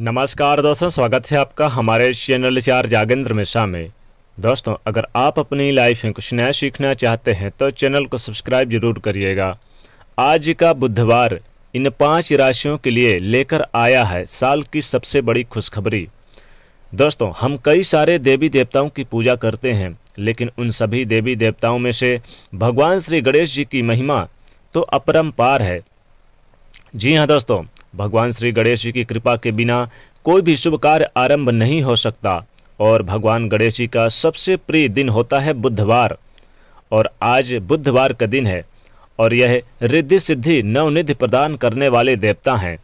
नमस्कार दोस्तों स्वागत है आपका हमारे चैनल चार जागेंद्र मिश्रा में दोस्तों अगर आप अपनी लाइफ में कुछ नया सीखना चाहते हैं तो चैनल को सब्सक्राइब जरूर करिएगा आज का बुधवार इन पांच राशियों के लिए लेकर आया है साल की सबसे बड़ी खुशखबरी दोस्तों हम कई सारे देवी देवताओं की पूजा करते हैं लेकिन उन सभी देवी देवताओं में से भगवान श्री गणेश जी की महिमा तो अपरम्पार है जी हाँ दोस्तों भगवान श्री गणेश जी की कृपा के बिना कोई भी शुभ कार्य आरंभ नहीं हो सकता और भगवान गणेश जी का सबसे प्रिय दिन होता है बुधवार और आज बुधवार का दिन है और यह रिद्धि सिद्धि नवनिधि प्रदान करने वाले देवता हैं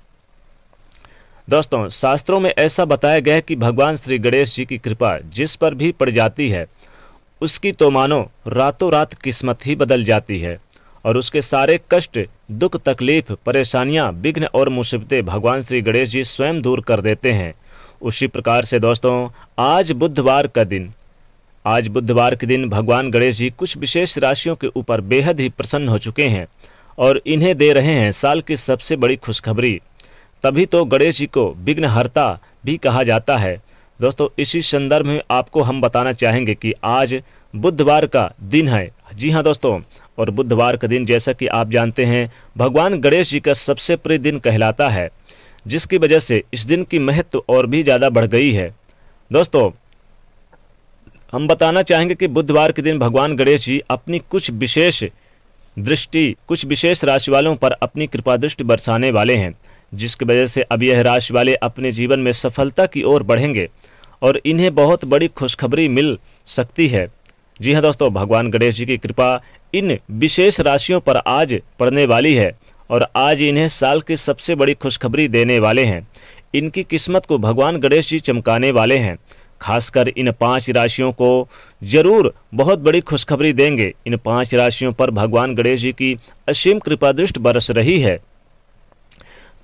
दोस्तों शास्त्रों में ऐसा बताया गया है कि भगवान श्री गणेश जी की कृपा जिस पर भी पड़ जाती है उसकी तो मानो रातों रात किस्मत ही बदल जाती है और उसके सारे कष्ट दुख तकलीफ परेशानियां विघ्न और मुसीबतें भगवान श्री गणेश जी स्वयं दूर कर देते हैं उसी प्रकार से दोस्तों आज बुधवार का दिन आज बुधवार के दिन भगवान गणेश जी कुछ विशेष राशियों के ऊपर बेहद ही प्रसन्न हो चुके हैं और इन्हें दे रहे हैं साल की सबसे बड़ी खुशखबरी तभी तो गणेश जी को विघ्नहर्ता भी कहा जाता है दोस्तों इसी संदर्भ में आपको हम बताना चाहेंगे कि आज बुधवार का दिन है जी हाँ दोस्तों और बुधवार का दिन जैसा कि आप जानते हैं भगवान गणेश जी का सबसे प्रिय दिन कहलाता है जिसकी वजह से इस दिन की महत्व और भी ज़्यादा बढ़ गई है दोस्तों हम बताना चाहेंगे कि बुधवार के दिन भगवान गणेश जी अपनी कुछ विशेष दृष्टि कुछ विशेष राशि वालों पर अपनी कृपा दृष्टि बरसाने वाले हैं जिसकी वजह से अब यह राशि वाले अपने जीवन में सफलता की ओर बढ़ेंगे और इन्हें बहुत बड़ी खुशखबरी मिल सकती है जी हाँ दोस्तों भगवान गणेश जी की कृपा इन विशेष राशियों पर आज पड़ने वाली है और आज इन्हें साल की सबसे बड़ी खुशखबरी देने वाले हैं इनकी किस्मत को भगवान गणेश जी चमकाने वाले हैं खासकर इन पांच राशियों को जरूर बहुत बड़ी खुशखबरी देंगे इन पांच राशियों पर भगवान गणेश जी की असीम कृपा दृष्ट बरस रही है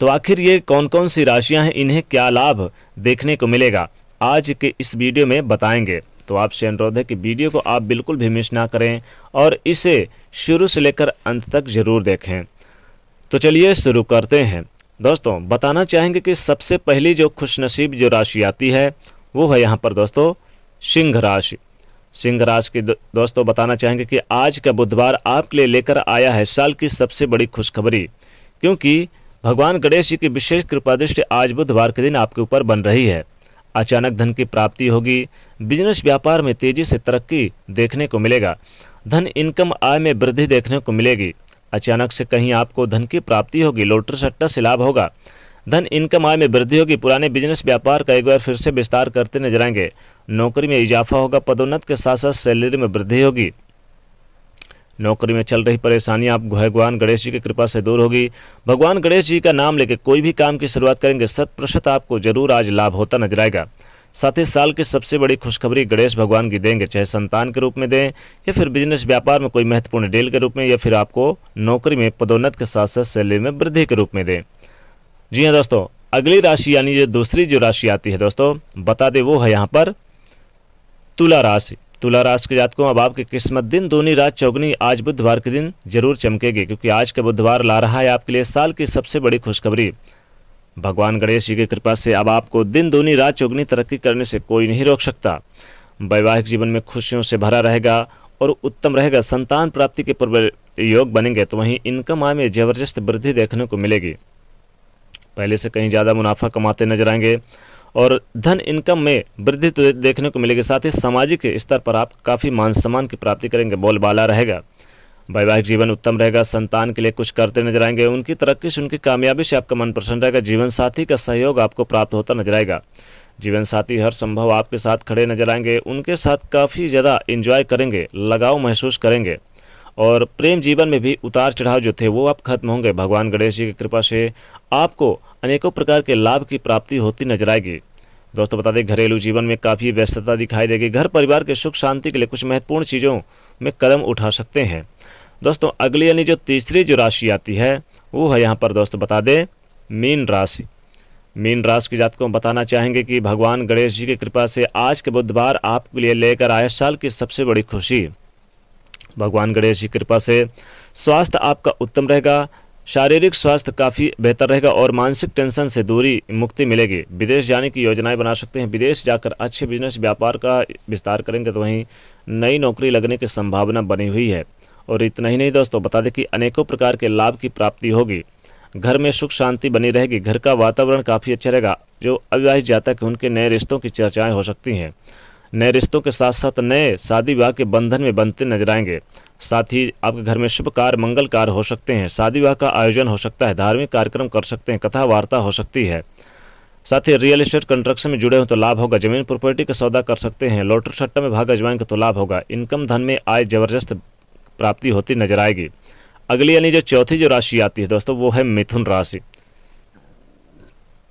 तो आखिर ये कौन कौन सी राशियां हैं इन्हें क्या लाभ देखने को मिलेगा आज के इस वीडियो में बताएंगे तो आपसे अनुरोध है कि वीडियो को आप बिल्कुल भी मिस ना करें और इसे शुरू से लेकर अंत तक ज़रूर देखें तो चलिए शुरू करते हैं दोस्तों बताना चाहेंगे कि सबसे पहली जो खुशनसीब जो राशि आती है वो है यहाँ पर दोस्तों सिंह राशि सिंह राशि के दो, दोस्तों बताना चाहेंगे कि आज का बुधवार आपके लिए लेकर आया है साल की सबसे बड़ी खुशखबरी क्योंकि भगवान गणेश जी की विशेष कृपा दृष्टि आज बुधवार के दिन आपके ऊपर बन रही है अचानक धन की प्राप्ति होगी बिजनेस व्यापार में तेजी से तरक्की देखने को मिलेगा धन इनकम आय में वृद्धि देखने को मिलेगी अचानक से कहीं आपको धन की प्राप्ति होगी लोटर सट्टा से लाभ होगा धन इनकम आय में वृद्धि होगी पुराने बिजनेस व्यापार का एक बार फिर से विस्तार करते नजर आएंगे नौकरी में इजाफा होगा पदोन्नत के साथ साथ सैलरी में वृद्धि होगी नौकरी में चल रही परेशानियां आप भगवान गणेश जी की कृपा से दूर होगी भगवान गणेश जी का नाम लेकर कोई भी काम की शुरुआत करेंगे शत प्रतिशत आपको जरूर आज लाभ होता नजर आएगा साथ ही साल की सबसे बड़ी खुशखबरी गणेश भगवान की देंगे चाहे संतान के रूप में दें या फिर बिजनेस व्यापार में कोई महत्वपूर्ण डील के रूप में या फिर आपको नौकरी में पदोन्नत के साथ साथ सैलरी में वृद्धि के रूप में दें जी हाँ दोस्तों अगली राशि यानी जो दूसरी जो राशि आती है दोस्तों बता दें वो है यहाँ पर तुला राशि तुला राशि के जातकों अब आपकी किस्मत दिन दोनी रात चौगनी आज बुधवार के दिन जरूर चमकेगी क्योंकि आज का बुधवार ला रहा है आपके लिए साल की सबसे बड़ी खुशखबरी भगवान गणेश जी की कृपा से अब आपको दिन दूनी रात चौगनी तरक्की करने से कोई नहीं रोक सकता वैवाहिक जीवन में खुशियों से भरा रहेगा और उत्तम रहेगा संतान प्राप्ति के पूर्व योग बनेंगे तो वहीं इनकम आय में जबरदस्त वृद्धि देखने को मिलेगी पहले से कहीं ज़्यादा मुनाफा कमाते नजर आएंगे और धन इनकम में वृद्धि तो देखने को मिलेगी साथ ही सामाजिक स्तर पर आप काफ़ी मान सम्मान की प्राप्ति करेंगे बोलबाला रहेगा वैवाहिक जीवन उत्तम रहेगा संतान के लिए कुछ करते नजर आएंगे उनकी तरक्की से उनकी कामयाबी से आपका मन प्रसन्न रहेगा जीवन साथी का सहयोग आपको प्राप्त होता नजर आएगा जीवन साथी हर संभव आपके साथ खड़े नजर आएंगे उनके साथ काफ़ी ज़्यादा इंजॉय करेंगे लगाव महसूस करेंगे और प्रेम जीवन में भी उतार चढ़ाव जो थे वो आप खत्म होंगे भगवान गणेश जी की कृपा से आपको अनेकों प्रकार के लाभ की प्राप्ति होती नजर आएगी दोस्तों बता दें घरेलू जीवन में काफ़ी व्यस्तता दिखाई देगी घर परिवार के सुख शांति के लिए कुछ महत्वपूर्ण चीज़ों में कदम उठा सकते हैं दोस्तों अगली यानी जो तीसरी जो राशि आती है वो है यहाँ पर दोस्तों बता दें मीन राशि मीन राशि की जातकों बताना चाहेंगे कि भगवान गणेश जी की कृपा से आज के बुधवार आपके लिए लेकर आए साल की सबसे बड़ी खुशी भगवान गणेश जी की कृपा से स्वास्थ्य आपका उत्तम रहेगा शारीरिक स्वास्थ्य काफ़ी बेहतर रहेगा और मानसिक टेंशन से दूरी मुक्ति मिलेगी विदेश जाने की योजनाएं बना सकते हैं विदेश जाकर अच्छे बिजनेस व्यापार का विस्तार करेंगे तो वहीं नई नौकरी लगने की संभावना बनी हुई है और इतना ही नहीं दोस्तों बता दें कि अनेकों प्रकार के लाभ की प्राप्ति होगी घर में सुख शांति बनी रहेगी घर का वातावरण काफ़ी अच्छा रहेगा जो अविवाहित जातक उनके नए रिश्तों की चर्चाएँ हो सकती हैं नए रिश्तों के साथ साथ नए शादी विवाह के बंधन में बनते नजर आएंगे साथ ही आपके घर में शुभ कार्य मंगल कार्य हो सकते हैं शादी विवाह का आयोजन हो सकता है धार्मिक कार्यक्रम कर सकते हैं कथा वार्ता हो सकती है साथ ही रियल एस्टेट कंस्ट्रक्शन में जुड़े हों तो लाभ होगा जमीन प्रॉपर्टी का सौदा कर सकते हैं लॉटरी सट्टा में भाग अजवाइन का तो लाभ होगा इनकम धन में आय जबरदस्त प्राप्ति होती नजर आएगी अगली यानी जो चौथी जो राशि आती है दोस्तों वो है मिथुन राशि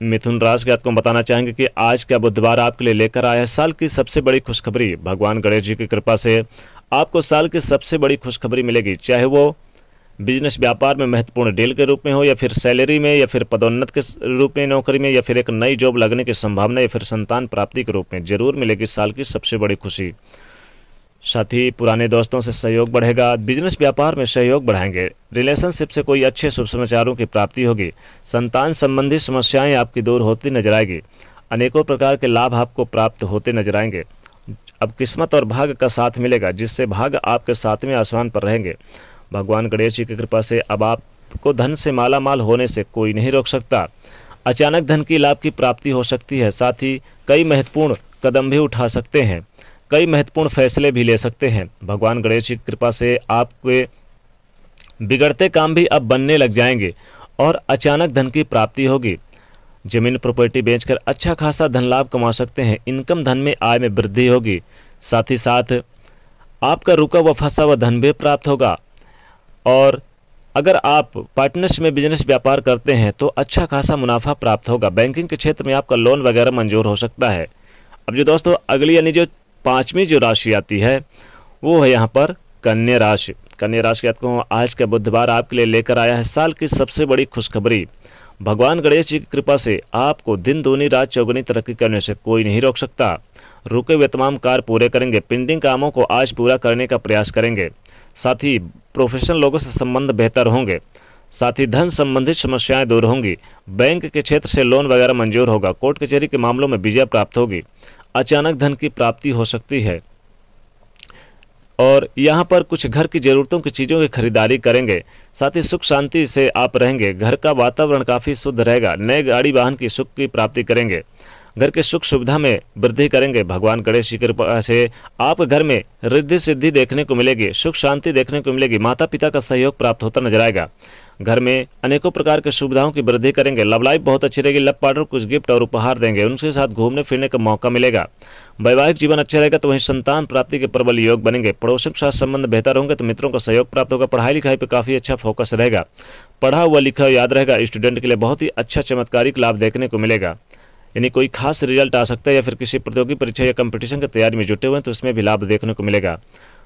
मिथुन राशि के आपको बताना चाहेंगे कि आज का बुधवार आपके लिए लेकर आया है साल की सबसे बड़ी खुशखबरी भगवान गणेश जी की कृपा से आपको साल की सबसे बड़ी खुशखबरी मिलेगी चाहे वो बिजनेस व्यापार में महत्वपूर्ण डील के रूप में हो या फिर सैलरी में या फिर पदोन्नत के रूप में नौकरी में या फिर एक नई जॉब लगने की संभावना या फिर संतान प्राप्ति के रूप में जरूर मिलेगी साल की सबसे बड़ी खुशी साथ ही पुराने दोस्तों से सहयोग बढ़ेगा बिजनेस व्यापार में सहयोग बढ़ाएंगे रिलेशनशिप से कोई अच्छे शुभ समाचारों की प्राप्ति होगी संतान संबंधी समस्याएं आपकी दूर होती नजर आएगी अनेकों प्रकार के लाभ आपको प्राप्त होते नजर आएंगे अब किस्मत और भाग्य का साथ मिलेगा जिससे भाग्य आपके साथ में आसमान पर रहेंगे भगवान गणेश जी की कृपा से अब आपको धन से माला माल होने से कोई नहीं रोक सकता अचानक धन की लाभ की प्राप्ति हो सकती है साथ ही कई महत्वपूर्ण कदम भी उठा सकते हैं कई महत्वपूर्ण फैसले भी ले सकते हैं भगवान गणेश की कृपा से आपके बिगड़ते काम भी अब बनने लग जाएंगे और अचानक धन की प्राप्ति होगी जमीन प्रॉपर्टी बेचकर अच्छा खासा धन लाभ कमा सकते हैं इनकम धन में आय में वृद्धि होगी साथ ही साथ आपका रुका व फंसा हुआ धन भी प्राप्त होगा और अगर आप पार्टनर्स में बिजनेस व्यापार करते हैं तो अच्छा खासा मुनाफा प्राप्त होगा बैंकिंग के क्षेत्र में आपका लोन वगैरह मंजूर हो सकता है अब जो दोस्तों अगली यानी जो पांचवी जो राशि आती है वो है यहाँ पर कन्या राशि कन्या राशि को आज का बुधवार आपके लिए लेकर आया है साल की सबसे बड़ी खुशखबरी भगवान गणेश जी की कृपा से आपको दिन दोनी रात चौगुनी तरक्की करने से कोई नहीं रोक सकता रुके हुए तमाम कार्य पूरे करेंगे पेंडिंग कामों को आज पूरा करने का प्रयास करेंगे साथ ही प्रोफेशनल लोगों से संबंध बेहतर होंगे साथ ही धन संबंधित समस्याएं दूर होंगी बैंक के क्षेत्र से लोन वगैरह मंजूर होगा कोर्ट कचहरी के मामलों में विजय प्राप्त होगी अचानक धन की प्राप्ति हो सकती है और यहाँ पर कुछ घर की ज़रूरतों की चीज़ों की खरीदारी करेंगे साथ ही सुख शांति से आप रहेंगे घर का वातावरण काफ़ी शुद्ध रहेगा नए गाड़ी वाहन की सुख की प्राप्ति करेंगे घर के सुख सुविधा में वृद्धि करेंगे भगवान गणेश जी की कृपा से आप घर में रिद्धि सिद्धि देखने को मिलेगी सुख शांति देखने को मिलेगी माता पिता का सहयोग प्राप्त होता नजर आएगा घर में अनेकों प्रकार के सुविधाओं की वृद्धि करेंगे लव लाइफ बहुत अच्छी रहेगी लव पार्टनर कुछ गिफ्ट और उपहार देंगे उनके साथ घूमने फिरने का मौका मिलेगा वैवाहिक जीवन अच्छा रहेगा तो वहीं संतान प्राप्ति के प्रबल योग बनेंगे पड़ोसियों के साथ संबंध बेहतर होंगे तो मित्रों का सहयोग प्राप्त होगा पढ़ाई लिखाई पर काफी अच्छा फोकस रहेगा पढ़ा हुआ लिखा याद रहेगा स्टूडेंट के लिए बहुत ही अच्छा चमत्कारिक लाभ देखने को मिलेगा यानी कोई खास रिजल्ट आ सकता है या फिर किसी प्रतियोगी परीक्षा या कंपटीशन की तैयारी में जुटे हुए हैं तो उसमें भी लाभ देखने को मिलेगा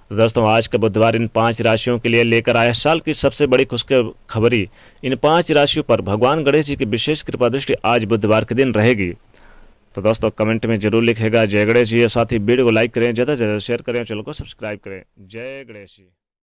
तो दोस्तों आज का बुधवार इन पांच राशियों के लिए लेकर आया साल की सबसे बड़ी खुशखबरी इन पांच राशियों पर भगवान गणेश जी की विशेष कृपा दृष्टि आज बुधवार के दिन रहेगी तो दोस्तों कमेंट में जरूर लिखेगा जय गणेश जी और साथ ही वीडियो को लाइक करें ज़्यादा से ज़्यादा शेयर करें चैनल को सब्सक्राइब करें जय गणेश जी